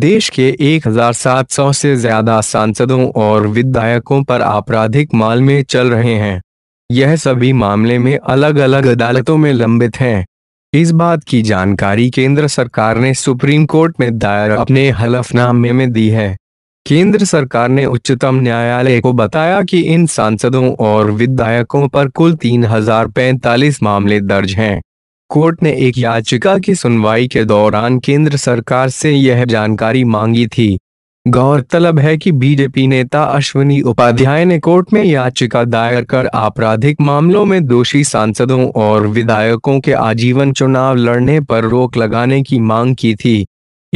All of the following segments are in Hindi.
देश के 1,700 से ज्यादा सांसदों और विधायकों पर आपराधिक माल में चल रहे हैं यह सभी मामले में अलग अलग अदालतों में लंबित हैं इस बात की जानकारी केंद्र सरकार ने सुप्रीम कोर्ट में दायर अपने हलफनामे में दी है केंद्र सरकार ने उच्चतम न्यायालय को बताया कि इन सांसदों और विधायकों पर कुल तीन मामले दर्ज हैं कोर्ट ने एक याचिका की सुनवाई के दौरान केंद्र सरकार से यह जानकारी मांगी थी गौरतलब है कि बीजेपी नेता अश्विनी उपाध्याय ने कोर्ट में याचिका दायर कर आपराधिक मामलों में दोषी सांसदों और विधायकों के आजीवन चुनाव लड़ने पर रोक लगाने की मांग की थी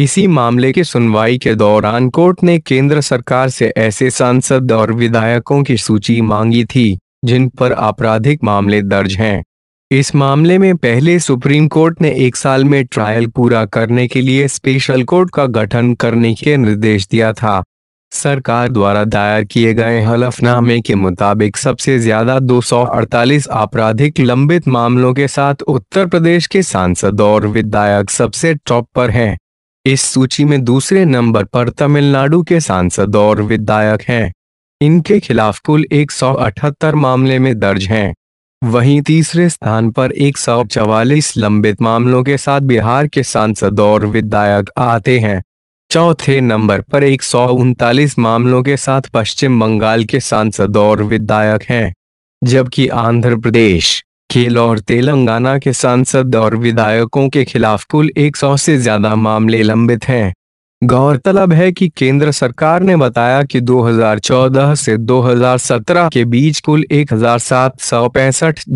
इसी मामले की सुनवाई के दौरान कोर्ट ने केंद्र सरकार से ऐसे सांसद और विधायकों की सूची मांगी थी जिन पर आपराधिक मामले दर्ज हैं इस मामले में पहले सुप्रीम कोर्ट ने एक साल में ट्रायल पूरा करने के लिए स्पेशल कोर्ट का गठन करने के निर्देश दिया था सरकार द्वारा दायर किए गए हलफनामे के मुताबिक सबसे ज्यादा 248 आपराधिक लंबित मामलों के साथ उत्तर प्रदेश के सांसद और विधायक सबसे टॉप पर हैं इस सूची में दूसरे नंबर पर तमिलनाडु के सांसद और विधायक हैं इनके खिलाफ कुल एक मामले में दर्ज हैं वहीं तीसरे स्थान पर चवालीस लंबित मामलों के साथ बिहार के सांसद और विधायक आते हैं चौथे नंबर पर एक मामलों के साथ पश्चिम बंगाल के सांसद और विधायक हैं जबकि आंध्र प्रदेश खेल और तेलंगाना के सांसद और विधायकों के खिलाफ कुल 100 से ज्यादा मामले लंबित हैं गौरतलब है कि केंद्र सरकार ने बताया कि 2014 से 2017 के बीच कुल एक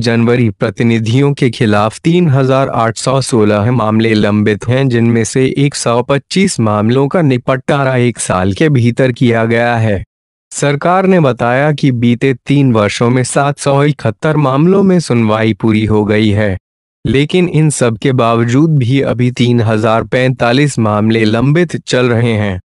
जनवरी प्रतिनिधियों के खिलाफ 3,816 मामले लंबित हैं जिनमें से 125 मामलों का निपटारा एक साल के भीतर किया गया है सरकार ने बताया कि बीते तीन वर्षों में सात मामलों में सुनवाई पूरी हो गई है लेकिन इन सब के बावजूद भी अभी तीन हजार पैंतालीस मामले लंबित चल रहे हैं